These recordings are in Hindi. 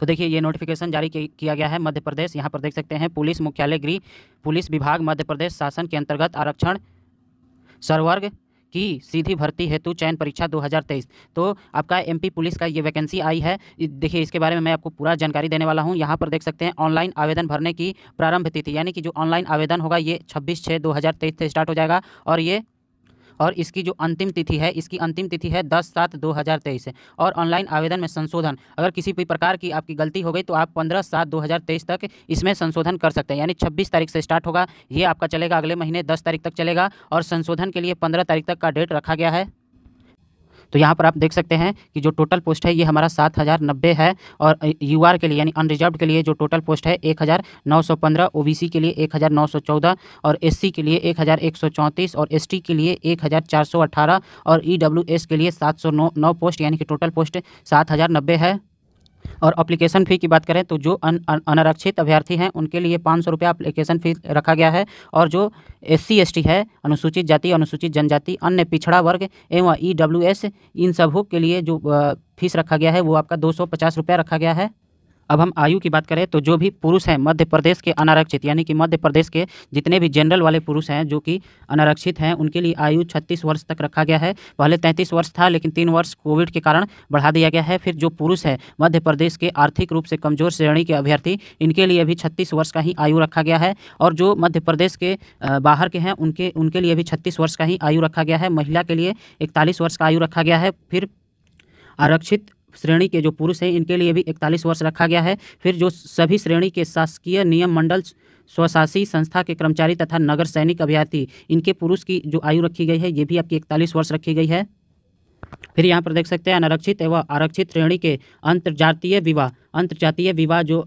तो देखिए ये नोटिफिकेशन जारी किया गया है मध्य प्रदेश यहाँ पर देख सकते हैं पुलिस मुख्यालय गृह पुलिस विभाग मध्य प्रदेश शासन के अंतर्गत आरक्षण सरवर्ग की सीधी भर्ती हेतु चयन परीक्षा 2023 तो आपका एमपी पुलिस का ये वैकेंसी आई है देखिए इसके बारे में मैं आपको पूरा जानकारी देने वाला हूँ यहाँ पर देख सकते हैं ऑनलाइन आवेदन भरने की प्रारंभ तिथि यानी कि जो ऑनलाइन आवेदन होगा ये 26 छः 2023 से स्टार्ट हो जाएगा और ये और इसकी जो अंतिम तिथि है इसकी अंतिम तिथि है दस सात दो हज़ार तेईस और ऑनलाइन आवेदन में संशोधन अगर किसी भी प्रकार की आपकी गलती हो गई तो आप पंद्रह सात दो हज़ार तेईस तक इसमें संशोधन कर सकते हैं यानी छब्बीस तारीख से स्टार्ट होगा ये आपका चलेगा अगले महीने दस तारीख तक चलेगा और संशोधन के लिए पंद्रह तारीख तक का डेट रखा गया है तो यहाँ पर आप देख सकते हैं कि जो टोटल पोस्ट है ये हमारा सात हज़ार नब्बे है और यू के लिए यानी अनरिजर्व के लिए जो टोटल पोस्ट है एक हज़ार नौ सौ पंद्रह ओ बी सी के लिए एक हज़ार नौ सौ चौदह और एस सी के लिए एक हज़ार एक सौ चौंतीस और एस टी के लिए एक हज़ार चार सौ अठारह और ई डब्ल्यू एस के लिए सात सौ नौ नौ पोस्ट यानी कि टोटल पोस्ट सात हज़ार नब्बे है और अप्लीकेशन फ़ी की बात करें तो जो अन, अन, अनारक्षित अभ्यर्थी हैं उनके लिए पाँच सौ रुपया अप्लीकेशन फ़ी रखा गया है और जो एस सी है अनुसूचित जाति अनुसूचित जनजाति अन्य पिछड़ा वर्ग एवं ई e इन सबों के लिए जो फीस रखा गया है वो आपका दो सौ पचास रुपया रखा गया है अब हम आयु की बात करें तो जो भी पुरुष हैं मध्य प्रदेश के अनारक्षित यानी कि मध्य प्रदेश के जितने भी जनरल वाले पुरुष हैं जो कि अनारक्षित हैं उनके लिए आयु 36 वर्ष तक रखा गया है पहले 33 वर्ष था लेकिन तीन वर्ष कोविड के कारण बढ़ा दिया गया है फिर जो पुरुष है मध्य प्रदेश के आर्थिक रूप से कमजोर श्रेणी के अभ्यर्थी इनके लिए भी छत्तीस वर्ष का ही आयु रखा गया है और जो मध्य प्रदेश के बाहर के हैं उनके उनके लिए भी छत्तीस वर्ष का ही आयु रखा गया है महिला के लिए इकतालीस वर्ष का आयु रखा गया है फिर आरक्षित श्रेणी के जो पुरुष हैं इनके लिए भी इकतालीस वर्ष रखा गया है फिर जो सभी श्रेणी के शासकीय नियम मंडल स्वशासी संस्था के कर्मचारी तथा नगर सैनिक अभ्यर्थी इनके पुरुष की जो आयु रखी गई है ये भी आपकी इकतालीस वर्ष रखी गई है फिर यहाँ पर देख सकते हैं अनारक्षित एवं आरक्षित श्रेणी के अंतर्जातीय विवाह अंतर्जातीय विवाह जो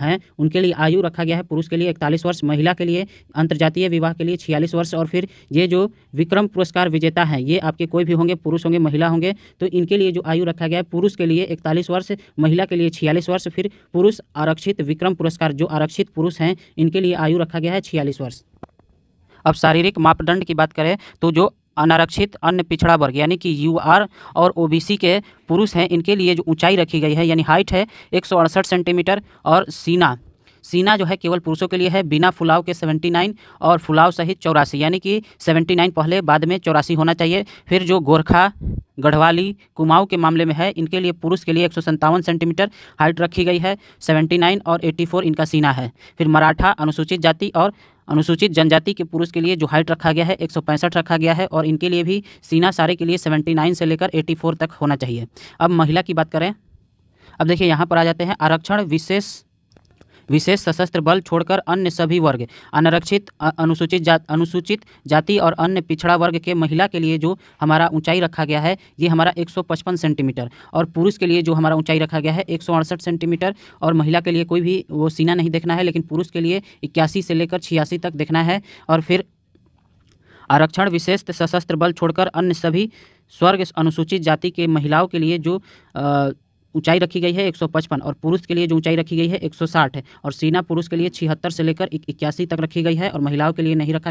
हैं उनके लिए आयु रखा गया है पुरुष के लिए इकतालीस वर्ष महिला के लिए अंतर्जातीय विवाह के लिए छियालीस वर्ष और फिर ये जो विक्रम पुरस्कार विजेता हैं ये आपके कोई भी होंगे पुरुष होंगे महिला होंगे तो इनके लिए जो आयु रखा गया है पुरुष के लिए इकतालीस वर्ष महिला के लिए छियालीस वर्ष फिर पुरुष आरक्षित विक्रम पुरस्कार जो आरक्षित पुरुष हैं इनके लिए आयु रखा गया है छियालीस वर्ष अब शारीरिक मापदंड की बात करें तो जो अनारक्षित अन्य पिछड़ा वर्ग यानी कि यू आर और ओ बी सी के पुरुष हैं इनके लिए जो ऊंचाई रखी गई है यानी हाइट है एक सौ अड़सठ सेंटीमीटर और सीना सीना जो है केवल पुरुषों के लिए है बिना फुलाव के 79 और फुलाव सहित चौरासी यानी कि 79 पहले बाद में चौरासी होना चाहिए फिर जो गोरखा गढ़वाली कुमाऊं के मामले में है इनके लिए पुरुष के लिए एक सेंटीमीटर हाइट रखी गई है 79 और 84 इनका सीना है फिर मराठा अनुसूचित जाति और अनुसूचित जनजाति के पुरुष के लिए जो हाइट रखा गया है एक रखा गया है और इनके लिए भी सीना सारे के लिए सेवेंटी से लेकर एटी तक होना चाहिए अब महिला की बात करें अब देखिए यहाँ पर आ जाते हैं आरक्षण विशेष विशेष सशस्त्र बल छोड़कर अन्य सभी वर्ग अनारक्षित अनुसूचित जा, अनुसूचित जाति और अन्य पिछड़ा वर्ग के महिला के लिए जो हमारा ऊंचाई रखा गया है ये हमारा 155 सेंटीमीटर और पुरुष के लिए जो हमारा ऊंचाई रखा गया है एक सेंटीमीटर और महिला के लिए कोई भी वो सीना नहीं देखना है लेकिन पुरुष के लिए इक्यासी से लेकर छियासी तक देखना है और फिर आरक्षण विशेष सशस्त्र बल छोड़कर अन्य सभी स्वर्ग अनुसूचित जाति के महिलाओं के लिए जो आ, ऊंचाई रखी गई है 155 और पुरुष के लिए जो ऊंचाई रखी गई है 160 है और सीना पुरुष के लिए छिहत्तर से लेकर इक्यासी तक रखी गई है और महिलाओं के लिए नहीं रखा गया